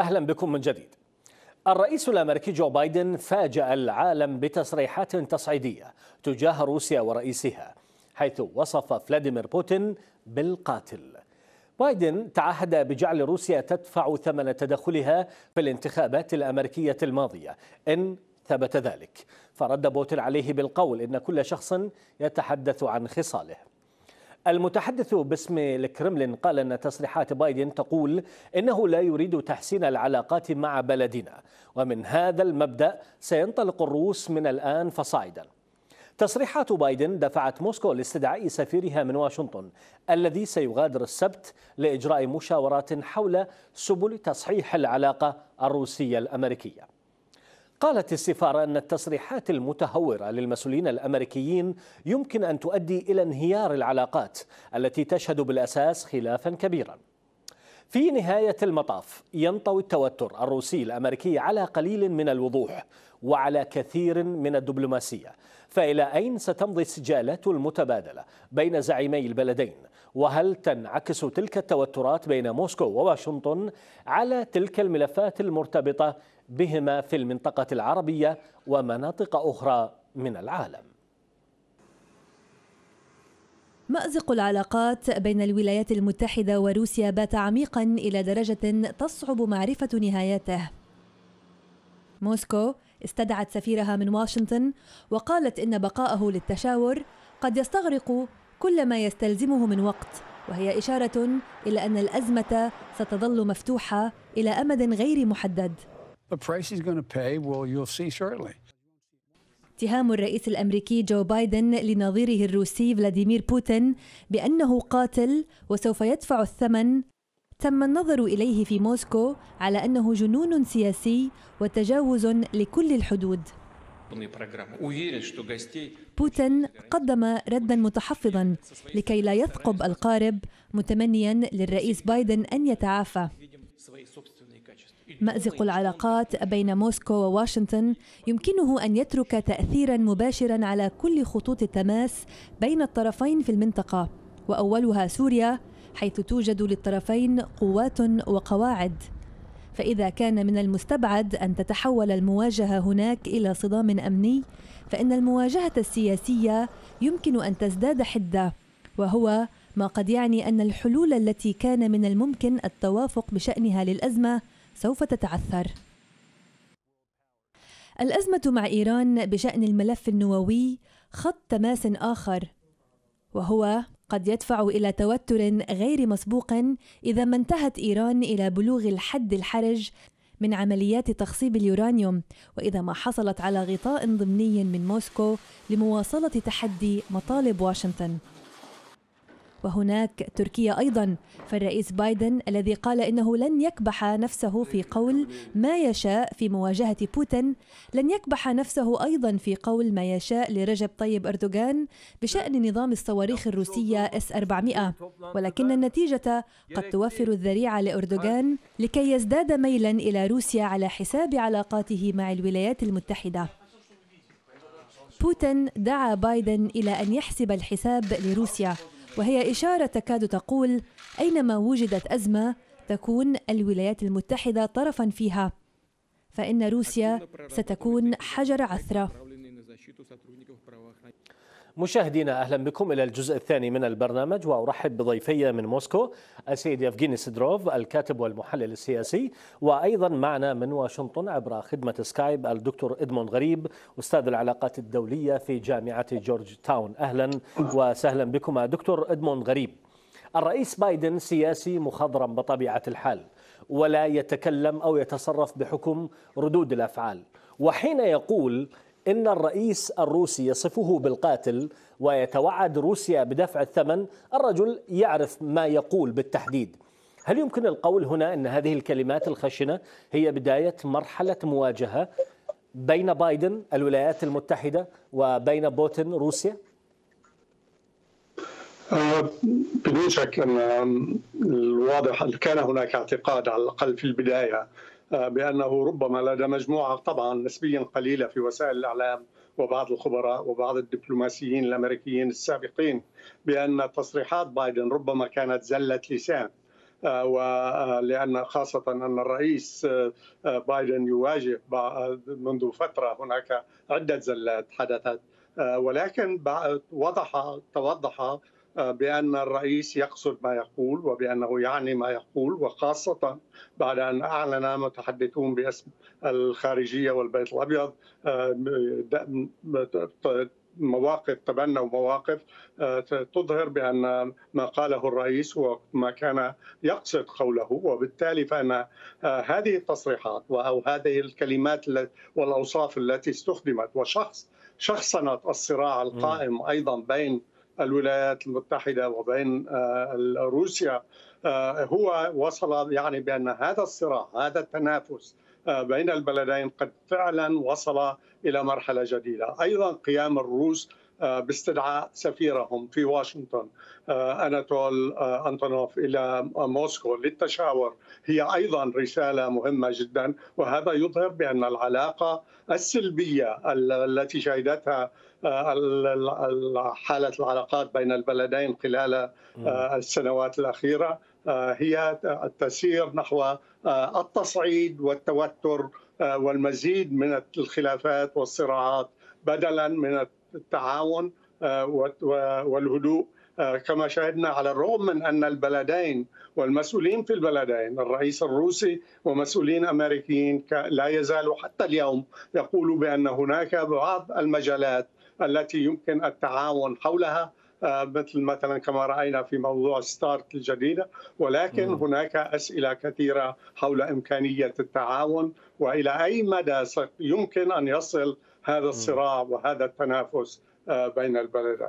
أهلا بكم من جديد الرئيس الأمريكي جو بايدن فاجأ العالم بتصريحات تصعيدية تجاه روسيا ورئيسها حيث وصف فلاديمير بوتين بالقاتل بايدن تعهد بجعل روسيا تدفع ثمن تدخلها في الانتخابات الأمريكية الماضية إن ثبت ذلك فرد بوتين عليه بالقول إن كل شخص يتحدث عن خصاله المتحدث باسم الكرملين قال أن تصريحات بايدن تقول إنه لا يريد تحسين العلاقات مع بلدنا ومن هذا المبدأ سينطلق الروس من الآن فصاعدا تصريحات بايدن دفعت موسكو لاستدعاء سفيرها من واشنطن الذي سيغادر السبت لإجراء مشاورات حول سبل تصحيح العلاقة الروسية الأمريكية قالت السفارة أن التصريحات المتهورة للمسؤولين الأمريكيين يمكن أن تؤدي إلى انهيار العلاقات التي تشهد بالأساس خلافا كبيرا في نهاية المطاف ينطوي التوتر الروسي الأمريكي على قليل من الوضوح وعلى كثير من الدبلوماسية فإلى أين ستمضي السجالات المتبادلة بين زعيمي البلدين وهل تنعكس تلك التوترات بين موسكو وواشنطن على تلك الملفات المرتبطة بهما في المنطقة العربية ومناطق أخرى من العالم مأزق العلاقات بين الولايات المتحدة وروسيا بات عميقا إلى درجة تصعب معرفة نهايته موسكو استدعت سفيرها من واشنطن وقالت إن بقاءه للتشاور قد يستغرق كل ما يستلزمه من وقت وهي إشارة إلى أن الأزمة ستظل مفتوحة إلى أمد غير محدد اتهام الرئيس الامريكي جو بايدن لنظيره الروسي فلاديمير بوتين بانه قاتل وسوف يدفع الثمن تم النظر اليه في موسكو على انه جنون سياسي وتجاوز لكل الحدود بوتين قدم ردا متحفظا لكي لا يثقب القارب متمنيا للرئيس بايدن ان يتعافى مأزق العلاقات بين موسكو وواشنطن يمكنه أن يترك تأثيرا مباشرا على كل خطوط التماس بين الطرفين في المنطقة وأولها سوريا حيث توجد للطرفين قوات وقواعد فإذا كان من المستبعد أن تتحول المواجهة هناك إلى صدام أمني فإن المواجهة السياسية يمكن أن تزداد حدة وهو ما قد يعني أن الحلول التي كان من الممكن التوافق بشأنها للأزمة سوف تتعثر الأزمة مع إيران بشأن الملف النووي خط تماس آخر وهو قد يدفع إلى توتر غير مسبوق إذا ما انتهت إيران إلى بلوغ الحد الحرج من عمليات تخصيب اليورانيوم وإذا ما حصلت على غطاء ضمني من موسكو لمواصلة تحدي مطالب واشنطن وهناك تركيا أيضا فالرئيس بايدن الذي قال إنه لن يكبح نفسه في قول ما يشاء في مواجهة بوتين لن يكبح نفسه أيضا في قول ما يشاء لرجب طيب أردوغان بشأن نظام الصواريخ الروسية اس 400 ولكن النتيجة قد توفر الذريعة لأردوغان لكي يزداد ميلا إلى روسيا على حساب علاقاته مع الولايات المتحدة بوتين دعا بايدن إلى أن يحسب الحساب لروسيا وهي إشارة تكاد تقول أينما وجدت أزمة تكون الولايات المتحدة طرفا فيها فإن روسيا ستكون حجر عثرة مشاهدينا اهلا بكم الى الجزء الثاني من البرنامج وارحب بضيفي من موسكو السيد يفغيني سيدروف الكاتب والمحلل السياسي وايضا معنا من واشنطن عبر خدمه سكايب الدكتور ادموند غريب استاذ العلاقات الدوليه في جامعه جورج تاون اهلا وسهلا بكم دكتور ادموند غريب الرئيس بايدن سياسي مخضرم بطبيعه الحال ولا يتكلم او يتصرف بحكم ردود الافعال وحين يقول إن الرئيس الروسي يصفه بالقاتل ويتوعد روسيا بدفع الثمن الرجل يعرف ما يقول بالتحديد هل يمكن القول هنا أن هذه الكلمات الخشنة هي بداية مرحلة مواجهة بين بايدن الولايات المتحدة وبين بوتين روسيا؟ أه، بدون شك ان الواضح ان كان هناك اعتقاد على الاقل في البدايه آه، بانه ربما لدى مجموعه طبعا نسبيا قليله في وسائل الاعلام وبعض الخبراء وبعض الدبلوماسيين الامريكيين السابقين بان تصريحات بايدن ربما كانت زله لسان آه، ولان آه، خاصه ان الرئيس بايدن يواجه منذ فتره هناك عده زلات حدثت ولكن وضح توضح بأن الرئيس يقصد ما يقول وبأنه يعني ما يقول وخاصة بعد أن أعلن متحدثون باسم الخارجية والبيت الأبيض مواقف تبنوا مواقف تظهر بان ما قاله الرئيس وما كان يقصد قوله وبالتالي فان هذه التصريحات او هذه الكلمات والاوصاف التي استخدمت وشخص شخصنت الصراع القائم ايضا بين الولايات المتحده وبين آه، روسيا آه، هو وصل يعني بان هذا الصراع هذا التنافس آه، بين البلدين قد فعلا وصل الى مرحله جديده، ايضا قيام الروس آه، باستدعاء سفيرهم في واشنطن آه، اناتول آه، انطونوف الى موسكو للتشاور هي ايضا رساله مهمه جدا وهذا يظهر بان العلاقه السلبيه التي شهدتها حاله العلاقات بين البلدين خلال السنوات الاخيره هي تسير نحو التصعيد والتوتر والمزيد من الخلافات والصراعات بدلا من التعاون آه، والهدوء آه، كما شاهدنا على الرغم من ان البلدين والمسؤولين في البلدين الرئيس الروسي ومسؤولين امريكيين لا يزالوا حتى اليوم يقولوا بان هناك بعض المجالات التي يمكن التعاون حولها آه، مثل مثلا كما راينا في موضوع ستارت الجديده ولكن هناك اسئله كثيره حول امكانيه التعاون والى اي مدى يمكن ان يصل هذا الصراع وهذا التنافس آه، بين البلدين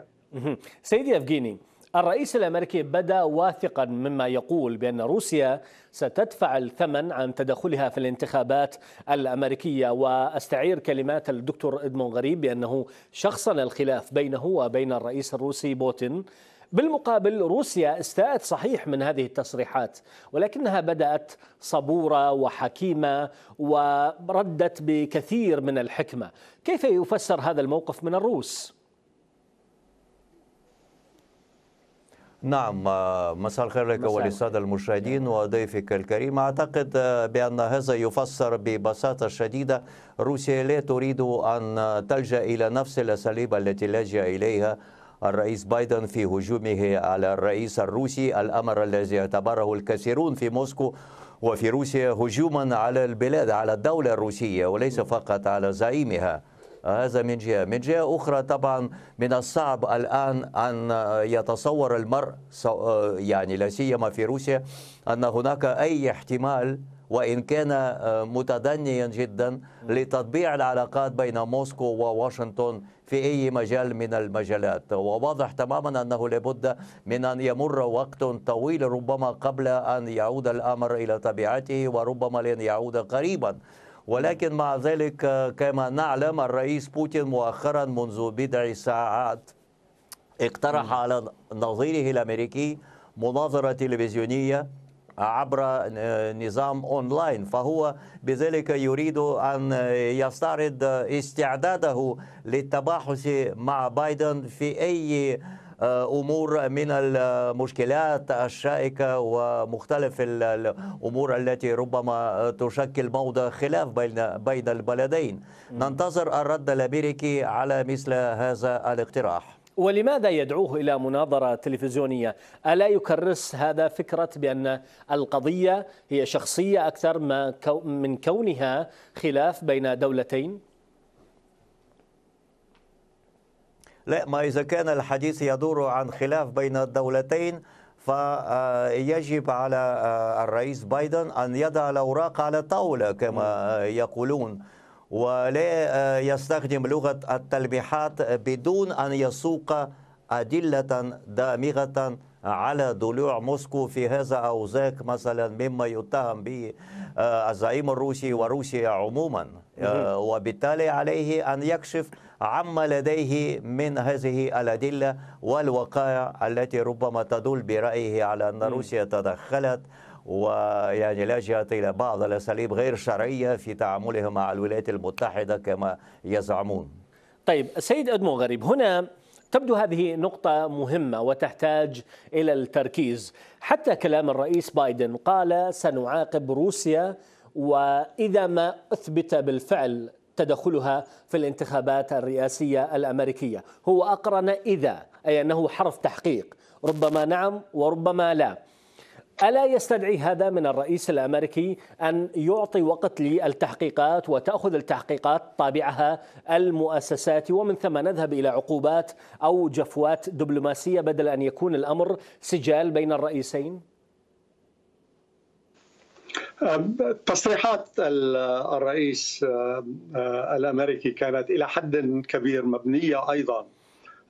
سيدي أفغيني الرئيس الامريكي بدا واثقا مما يقول بان روسيا ستدفع الثمن عن تدخلها في الانتخابات الامريكيه واستعير كلمات الدكتور ادمون غريب بانه شخصن الخلاف بينه وبين الرئيس الروسي بوتين بالمقابل روسيا استاءت صحيح من هذه التصريحات ولكنها بدات صبوره وحكيمه وردت بكثير من الحكمه كيف يفسر هذا الموقف من الروس نعم آه، مساء الخير لك وللساده المشاهدين وضيفك الكريم اعتقد آه، بان هذا يفسر ببساطه شديده روسيا لا تريد ان تلجا الى نفس الاساليب التي لجا اليها الرئيس بايدن في هجومه على الرئيس الروسي الأمر الذي اعتبره الكثيرون في موسكو وفي روسيا هجوما على البلاد على الدولة الروسية وليس فقط على زعيمها هذا من جهة من جهة أخرى طبعا من الصعب الآن أن يتصور المرء يعني لا سيما في روسيا أن هناك أي احتمال وإن كان آه، متدنيا جدا لتطبيع العلاقات بين موسكو وواشنطن في أي مجال من المجالات وواضح تماما أنه لابد من أن يمر وقت طويل ربما قبل أن يعود الأمر إلى طبيعته وربما لن يعود قريبا ولكن مع ذلك آه، كما نعلم الرئيس بوتين مؤخرا منذ بضع ساعات اقترح على نظيره الامريكي مناظره تلفزيونيه عبر آه، نظام أونلاين فهو بذلك يريد أن آه، يستعرض آه، استعداده للتباحث مع بايدن في أي امور من المشكلات الشائكه ومختلف الامور التي ربما تشكل موضع خلاف بين بين البلدين ننتظر الرد الامريكي على مثل هذا الاقتراح ولماذا يدعوه إلى مناظرة تلفزيونية ألا يكرس هذا فكرة بأن القضية هي شخصية أكثر ما من كونها خلاف بين دولتين لا ما إذا كان الحديث يدور عن خلاف بين الدولتين فيجب على الرئيس بايدن أن يضع الأوراق على الطاولة كما يقولون ولا آه، يستخدم لغة التلميحات بدون أن يسوق أدلة دامغة على ضلوع موسكو في هذا أو ذاك مثلا مما يتهم به آه، الزعيم الروسي وروسيا عموما آه، وبالتالي عليه أن يكشف عما لديه من هذه الأدلة والوقائع التي ربما تدل برأيه على أن روسيا تدخلت ويعني لجأت إلى بعض الأساليب غير شرعية في تعاملها مع الولايات المتحدة كما يزعمون طيب سيد أدمو غريب هنا تبدو هذه نقطة مهمة وتحتاج إلى التركيز حتى كلام الرئيس بايدن قال سنعاقب روسيا وإذا ما أثبت بالفعل تدخلها في الانتخابات الرئاسية الأمريكية هو أقرن إذا أي أنه حرف تحقيق ربما نعم وربما لا ألا يستدعي هذا من الرئيس الأمريكي أن يعطي وقت للتحقيقات وتأخذ التحقيقات طابعها المؤسساتي ومن ثم نذهب إلى عقوبات أو جفوات دبلوماسية بدل أن يكون الأمر سجال بين الرئيسين؟ تصريحات الرئيس الامريكي كانت الى حد كبير مبنيه ايضا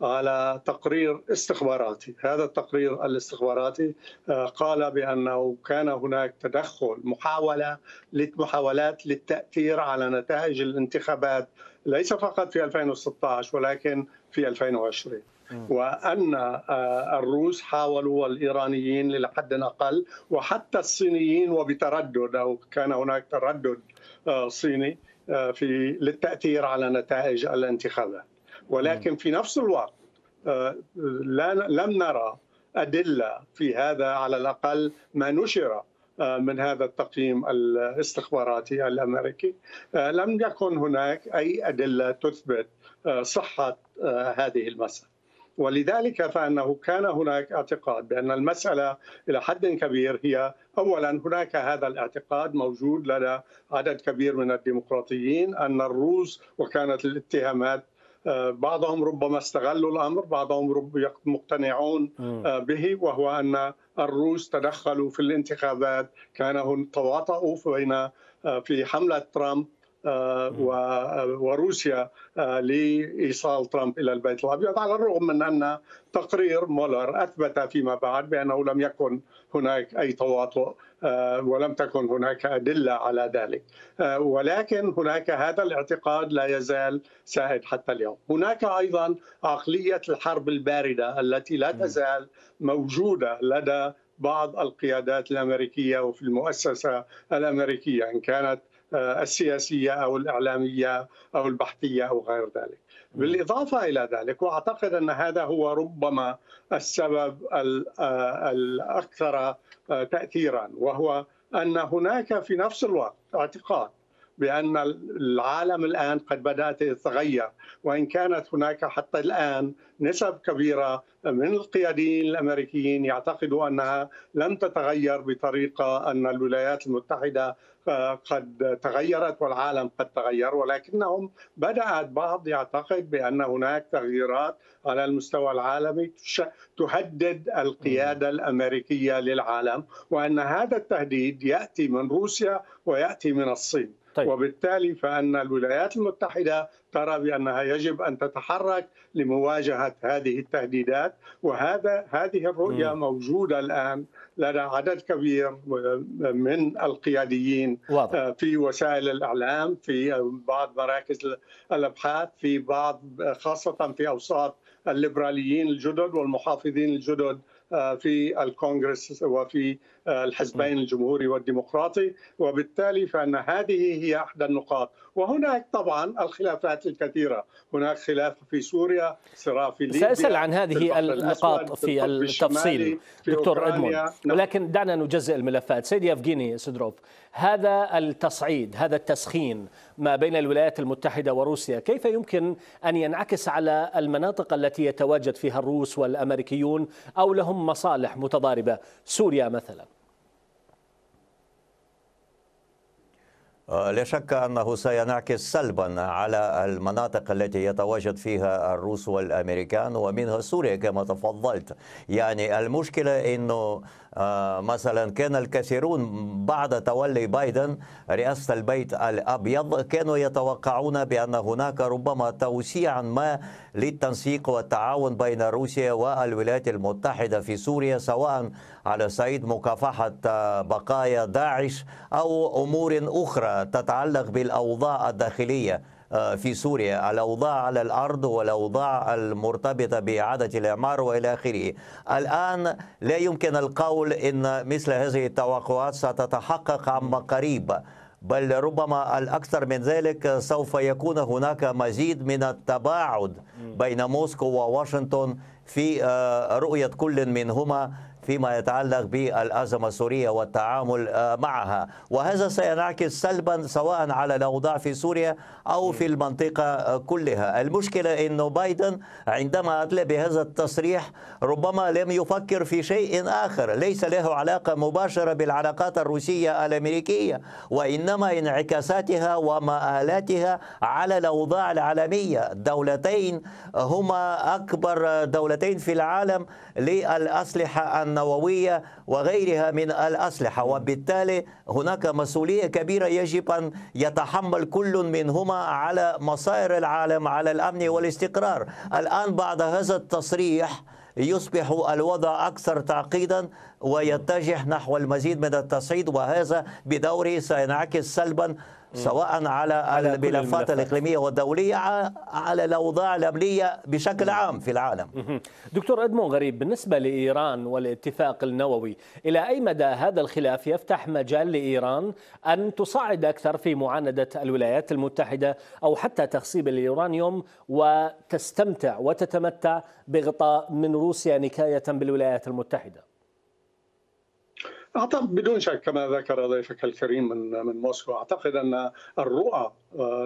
على تقرير استخباراتي هذا التقرير الاستخباراتي آه، قال بأنه كان هناك تدخل محاولة محاولات للتأثير على نتائج الانتخابات ليس فقط في 2016 ولكن في 2020 وان آه، الروس حاولوا والايرانيين لحد اقل وحتى الصينيين وبتردد او كان هناك تردد آه، صيني في للتاثير على نتائج الانتخابات. ولكن نعم. في نفس الوقت آه، لم نرى أدلة في هذا على الأقل ما نشر آه، من هذا التقييم الاستخباراتي الامريكي آه، لم يكن هناك اي ادله تثبت صحه هذه المساله ولذلك فانه كان هناك اعتقاد بان المساله الى حد كبير هي اولا هناك هذا الاعتقاد موجود لدى عدد كبير من الديمقراطيين ان الروس وكانت الاتهامات آه، بعضهم ربما استغلوا الامر، بعضهم ربما مقتنعون آه، به وهو ان الروس تدخلوا في الانتخابات، كانوا تواطؤوا بين آه، في حمله ترامب آه، آه، وروسيا آه، لايصال ترامب الى البيت الابيض على الرغم من ان تقرير مولر اثبت فيما بعد بانه لم يكن هناك اي تواطؤ ولم تكن هناك ادله على ذلك ولكن هناك هذا الاعتقاد لا يزال سائد حتى اليوم هناك ايضا عقليه الحرب البارده التي لا تزال موجوده لدى بعض القيادات الامريكيه وفي المؤسسه الامريكيه ان كانت آه، السياسيه او الاعلاميه او البحثيه او غير ذلك. بالاضافه الى ذلك واعتقد ان هذا هو ربما السبب آه، الاكثر آه، تاثيرا وهو ان هناك في نفس الوقت اعتقاد بأن العالم الآن قد بدأت يتغير وإن كانت هناك حتى الآن نسب كبيرة من القياديين الأمريكيين يعتقدوا أنها لم تتغير بطريقة أن الولايات المتحدة آه، قد تغيرت والعالم قد تغير ولكنهم بدأ البعض يعتقد بأن هناك تغييرات على المستوى العالمي تهدد القيادة الأمريكية للعالم وأن هذا التهديد يأتي من روسيا ويأتي من الصين طيب. وبالتالي فان الولايات المتحده ترى بانها يجب ان تتحرك لمواجهه هذه التهديدات وهذا هذه الرؤيه م. موجوده الان لدى عدد كبير من القياديين واضح. آه، في وسائل الاعلام في بعض مراكز الابحاث في بعض خاصه في اوساط الليبراليين الجدد والمحافظين الجدد آه، في الكونغرس وفي آه، الحزبين الجمهوري والديمقراطي وبالتالي فان هذه هي احدى النقاط وهناك طبعا الخلافات الكثيره هناك خلاف في سوريا صراع في ليبيا ساسال عن هذه النقاط في التفصيل في دكتور ادمون نعم. ولكن دعنا نجزئ الملفات سيد يفغيني سدروف هذا التصعيد هذا التسخين ما بين الولايات المتحده وروسيا كيف يمكن ان ينعكس على المناطق التي يتواجد فيها الروس والامريكيون او لهم مصالح متضاربه سوريا مثلا آه، لا شك أنه سينعكس سلبا على المناطق التي يتواجد فيها الروس والأمريكان ومنها سوريا كما تفضلت يعني المشكلة أنه آه، مثلا كان الكثيرون بعد تولي بايدن رئاسة البيت الأبيض كانوا يتوقعون بأن هناك ربما توسيعا ما للتنسيق والتعاون بين روسيا والولايات المتحدة في سوريا سواء على صعيد مكافحة بقايا داعش أو أمور أخرى تتعلق بالأوضاع الداخلية آه، في سوريا الأوضاع على الأرض والأوضاع المرتبطة بإعادة الإعمار وإلى آخره الآن لا يمكن القول إن مثل هذه التوقعات ستتحقق عما قريب بل ربما الأكثر من ذلك سوف يكون هناك مزيد من التباعد بين موسكو وواشنطن في آه، رؤية كل منهما فيما يتعلق بالأزمة السورية والتعامل آه، معها وهذا سينعكس سلبا سواء على الأوضاع في سوريا أو في المنطقة آه، كلها المشكلة أنه بايدن عندما أتلى بهذا التصريح ربما لم يفكر في شيء آخر ليس له علاقة مباشرة بالعلاقات الروسية الأمريكية وإنما انعكاساتها ومآلاتها على الأوضاع العالمية دولتين آه، هما أكبر دولتين في العالم للأسلحة النووية وغيرها من الأسلحة وبالتالي هناك مسؤولية كبيرة يجب أن يتحمل كل منهما على مصائر العالم على الأمن والاستقرار الآن بعد هذا التصريح يصبح الوضع أكثر تعقيدا ويتجه نحو المزيد من التصعيد وهذا بدوره سينعكس سلبا سواء على, على الملفات الإقليمية والدولية على الأوضاع الأمنية بشكل عام في العالم دكتور أدمون غريب بالنسبة لإيران والاتفاق النووي إلى أي مدى هذا الخلاف يفتح مجال لإيران أن تصعد أكثر في معاندة الولايات المتحدة أو حتى تخصيب اليورانيوم وتستمتع وتتمتع بغطاء من روسيا نكاية بالولايات المتحدة أعتقد بدون شك كما ذكر ضيفك الكريم من من موسكو أعتقد أن الرؤى آه،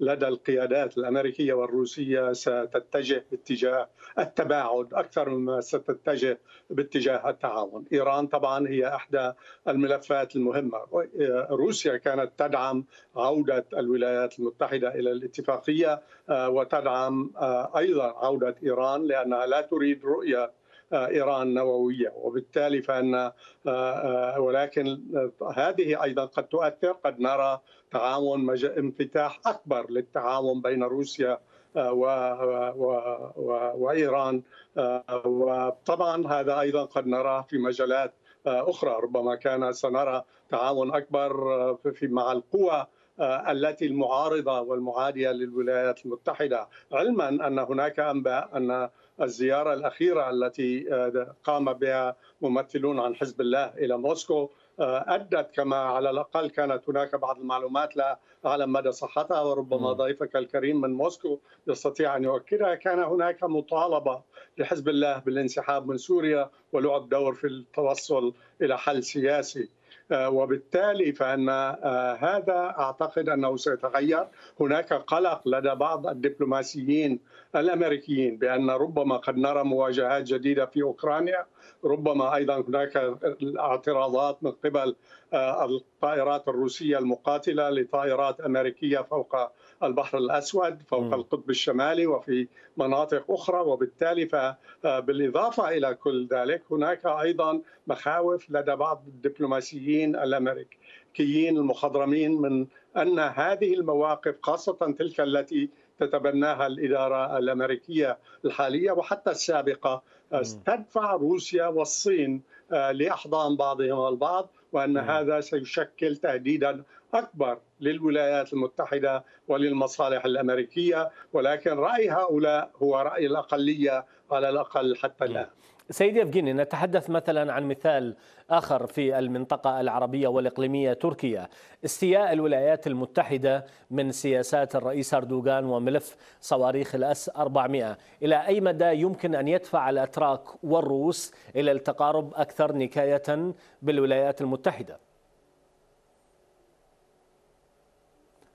لدى القيادات الأمريكية والروسية ستتجه باتجاه التباعد أكثر مما ستتجه باتجاه التعاون إيران طبعا هي إحدى الملفات المهمة آه، روسيا كانت تدعم عودة الولايات المتحدة إلى الاتفاقية آه، وتدعم أيضا عودة إيران لأنها لا تريد رؤية آه، ايران نوويه وبالتالي فان آه، آه، ولكن هذه ايضا قد تؤثر قد نرى تعاون انفتاح اكبر للتعاون بين روسيا و... و... و... وايران وطبعا هذا ايضا قد نراه في مجالات اخرى ربما كان سنرى تعاون اكبر في مع القوى التي المعارضه والمعاديه للولايات المتحده علما ان هناك انباء ان الزيارة الأخيرة التي آه، قام بها ممثلون عن حزب الله إلى موسكو آه، أدت كما على الأقل كانت هناك بعض المعلومات لا أعلم مدى صحتها وربما ضيفك الكريم من موسكو يستطيع أن يؤكدها كان هناك مطالبة لحزب الله بالانسحاب من سوريا ولعب دور في التوصل إلى حل سياسي آه، وبالتالي فان آه، هذا اعتقد انه سيتغير هناك قلق لدى بعض الدبلوماسيين الامريكيين بان ربما قد نرى مواجهات جديده في اوكرانيا ربما ايضا هناك اعتراضات من قبل آه، الطائرات الروسيه المقاتله لطائرات امريكيه فوق البحر الاسود فوق م. القطب الشمالي وفي مناطق اخرى وبالتالي فبالاضافه الى كل ذلك هناك ايضا مخاوف لدى بعض الدبلوماسيين المستثمرين الامريكيين المخضرمين من ان هذه المواقف خاصه تلك التي تتبناها الاداره الامريكيه الحاليه وحتى السابقه تدفع روسيا والصين آه، لاحضان بعضهم البعض وان هذا سيشكل تهديدا اكبر للولايات المتحده وللمصالح الامريكيه ولكن راي هؤلاء هو راي الاقليه على الاقل حتى الان سيدي أفغيني نتحدث مثلا عن مثال آخر في المنطقة العربية والإقليمية تركيا استياء الولايات المتحدة من سياسات الرئيس أردوغان وملف صواريخ الأس 400 إلى أي مدى يمكن أن يدفع الأتراك والروس إلى التقارب أكثر نكاية بالولايات المتحدة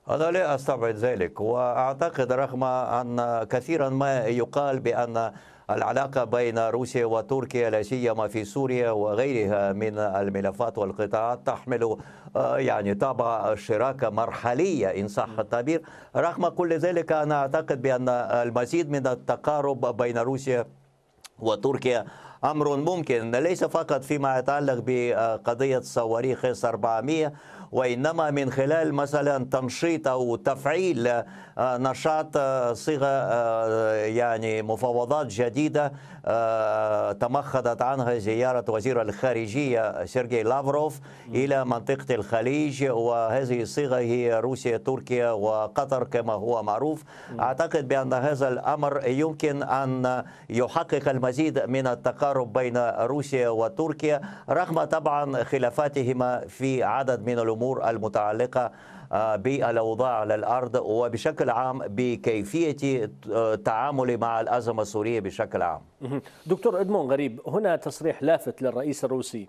أنا لا أستبعد ذلك وأعتقد رغم أن كثيرا ما يقال بأن العلاقة بين روسيا وتركيا لا سيما في سوريا وغيرها من الملفات والقطاعات تحمل آه، يعني طابع شراكة مرحلية إن صح التعبير رغم كل ذلك أنا أعتقد بأن المزيد من التقارب بين روسيا وتركيا أمر ممكن ليس فقط فيما يتعلق بقضية صواريخ اس 400 وإنما من خلال مثلا تنشيط أو تفعيل آه، نشاط آه، صيغة آه، يعني مفاوضات جديدة آه، تمخضت عنها زيارة وزير الخارجية سيرجي لافروف إلى منطقة الخليج وهذه الصيغة هي روسيا تركيا وقطر كما هو معروف أعتقد بأن هذا الأمر يمكن أن يحقق المزيد من التقارب بين روسيا وتركيا رغم طبعا خلافاتهما في عدد من الأمور المتعلقة بالاوضاع على الارض وبشكل عام بكيفيه آه، التعامل مع الازمه السوريه بشكل عام. دكتور ادمون غريب هنا تصريح لافت للرئيس الروسي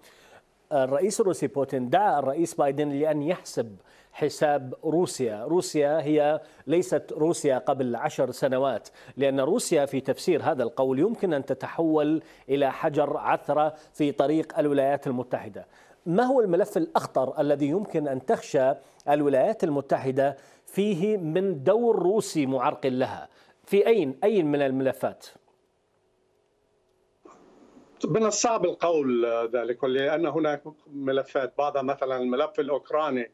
الرئيس الروسي بوتين دعا الرئيس بايدن لأن يحسب حساب روسيا روسيا هي ليست روسيا قبل عشر سنوات لأن روسيا في تفسير هذا القول يمكن أن تتحول إلى حجر عثرة في طريق الولايات المتحدة ما هو الملف الأخطر الذي يمكن أن تخشى الولايات المتحدة فيه من دور روسي معرقل لها في أين أي من الملفات؟ من الصعب القول آه، ذلك لأن هناك ملفات بعضها مثلا الملف الأوكراني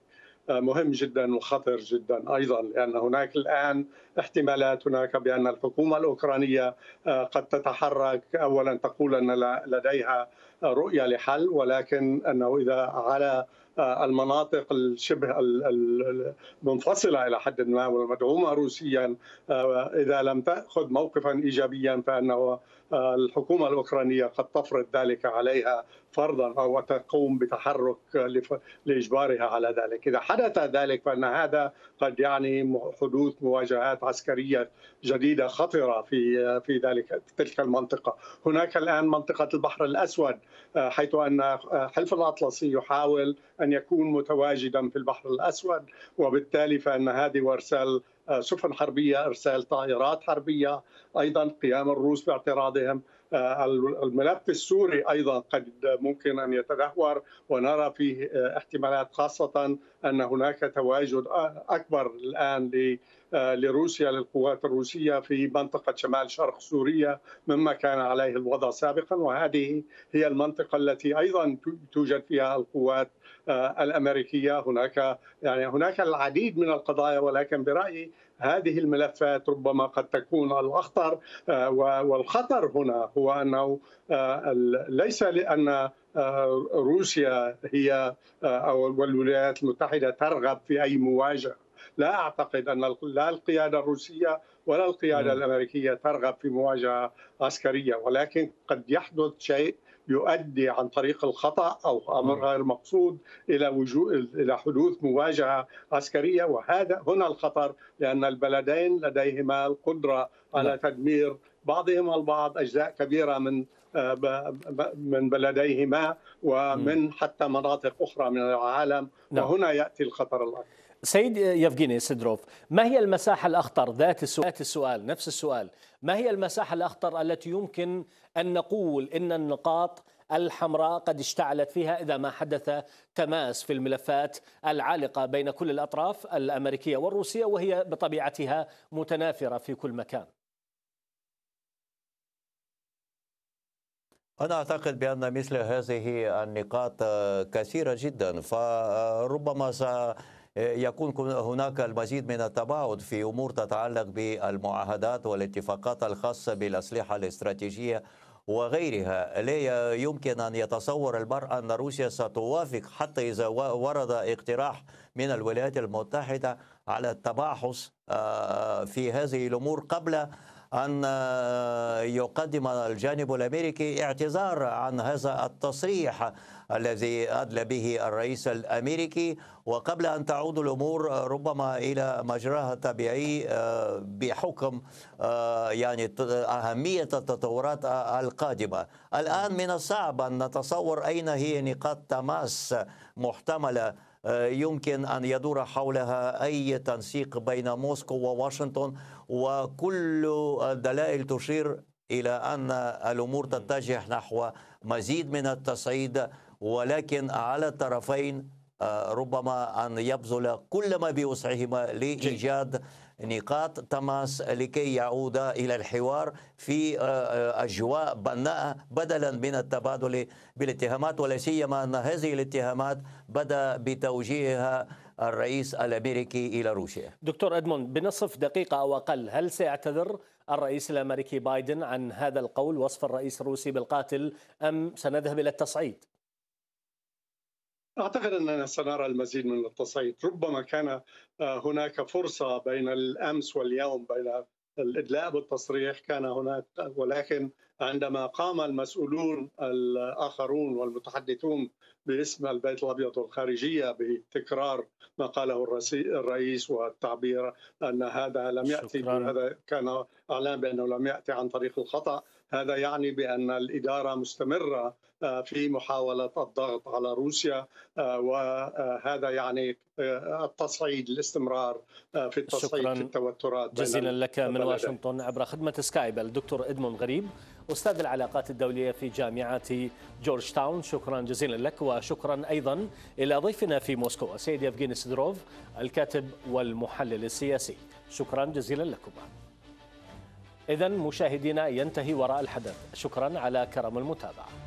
آه، مهم جدا وخطر جدا ايضا لان هناك الان احتمالات هناك بان الحكومه الاوكرانيه آه، قد تتحرك اولا تقول ان لديها رؤيه لحل ولكن انه اذا على آه، المناطق الشبه المنفصله الى حد ما والمدعومه روسيا آه، اذا لم تاخذ موقفا ايجابيا فانه آه، الحكومه الاوكرانيه قد تفرض ذلك عليها فرضا او تقوم بتحرك لاجبارها على ذلك، اذا حدث ذلك فان هذا قد يعني حدوث مواجهات عسكريه جديده خطره في في ذلك تلك المنطقه، هناك الان منطقه البحر الاسود آه، حيث ان آه، حلف الاطلسي يحاول ان يكون متواجدا في البحر الاسود وبالتالي فان هذه وارسال آه، سفن حربيه، ارسال طائرات حربيه، ايضا قيام الروس باعتراضهم آه، الملف السوري ايضا قد ممكن ان يتدهور ونرى فيه آه، احتمالات خاصه ان هناك تواجد اكبر الان آه، لروسيا للقوات الروسيه في منطقه شمال شرق سوريا مما كان عليه الوضع سابقا وهذه هي المنطقه التي ايضا توجد فيها القوات الامريكيه هناك يعني هناك العديد من القضايا ولكن برايي هذه الملفات ربما قد تكون الاخطر آه، والخطر هنا هو انه آه، ليس لان آه، روسيا هي او الولايات المتحده ترغب في اي مواجهه لا اعتقد ان لا القياده الروسيه ولا القياده الامريكيه ترغب في مواجهه عسكريه ولكن قد يحدث شيء يؤدي عن طريق الخطا او امر غير مقصود الى وجود الى حدوث مواجهه عسكريه وهذا هنا الخطر لان البلدين لديهما القدره على نعم. تدمير بعضهما البعض اجزاء كبيره من آه، من بلديهما ومن حتى مناطق اخرى من العالم نعم. وهنا ياتي الخطر الاكبر سيد يفغيني سيدروف ما هي المساحة الأخطر ذات ذات السؤال نفس السؤال ما هي المساحة الأخطر التي يمكن أن نقول إن النقاط الحمراء قد اشتعلت فيها إذا ما حدث تماس في الملفات العالقة بين كل الأطراف الأمريكية والروسية وهي بطبيعتها متنافرة في كل مكان أنا أعتقد بأن مثل هذه النقاط آه، كثيرة جدا فربما آه، سأ يكون هناك المزيد من التباعد في امور تتعلق بالمعاهدات والاتفاقات الخاصه بالاسلحه الاستراتيجيه وغيرها لا يمكن أن يتصور المرء أن روسيا ستوافق حتى إذا ورد اقتراح من الولايات المتحدة على التباحث آه، في هذه الأمور قبل أن آه، يقدم الجانب الأمريكي اعتذار عن هذا التصريح الذي أدلى به الرئيس الأمريكي وقبل أن تعود الأمور ربما إلى مجراها الطبيعي آه، بحكم آه، يعني أهمية التطورات آه، القادمة الآن من الصعب أن نتصور أين هي نقاط تماس محتملة يمكن ان يدور حولها اي تنسيق بين موسكو وواشنطن وكل الدلائل تشير الى ان الامور تتجه نحو مزيد من التصعيد ولكن على الطرفين آه، ربما أن يبذل كل ما بوسعهما لإيجاد نقاط تماس لكي يعود إلى الحوار في آه، آه، أجواء بناءة بدلا من التبادل بالاتهامات ولا سيما أن هذه الاتهامات بدأ بتوجيهها الرئيس الأمريكي إلى روسيا دكتور أدمون بنصف دقيقة أو أقل هل سيعتذر الرئيس الأمريكي بايدن عن هذا القول وصف الرئيس الروسي بالقاتل أم سنذهب إلى التصعيد؟ أعتقد أننا سنرى المزيد من التصعيد ربما كان آه، هناك فرصة بين الأمس واليوم بين الإدلاء بالتصريح كان هناك ولكن عندما قام المسؤولون الاخرون والمتحدثون باسم البيت الابيض والخارجيه بتكرار ما قاله الرئيس والتعبير ان هذا لم ياتي هذا كان اعلان بانه لم ياتي عن طريق الخطا هذا يعني بان الاداره مستمره آه، في محاوله الضغط على روسيا آه، وهذا آه، يعني التصعيد الاستمرار في التصعيد شكرا في التوترات جزيلا لك من واشنطن عبر خدمه سكايب الدكتور ادمون غريب أستاذ العلاقات الدولية في جامعة جورج تاون شكرا جزيلا لك وشكرا أيضا إلى ضيفنا في موسكو السيد يفغيني سيدروف الكاتب والمحلل السياسي شكرا جزيلا لكم إذا مشاهدينا ينتهي وراء الحدث شكرا على كرم المتابعة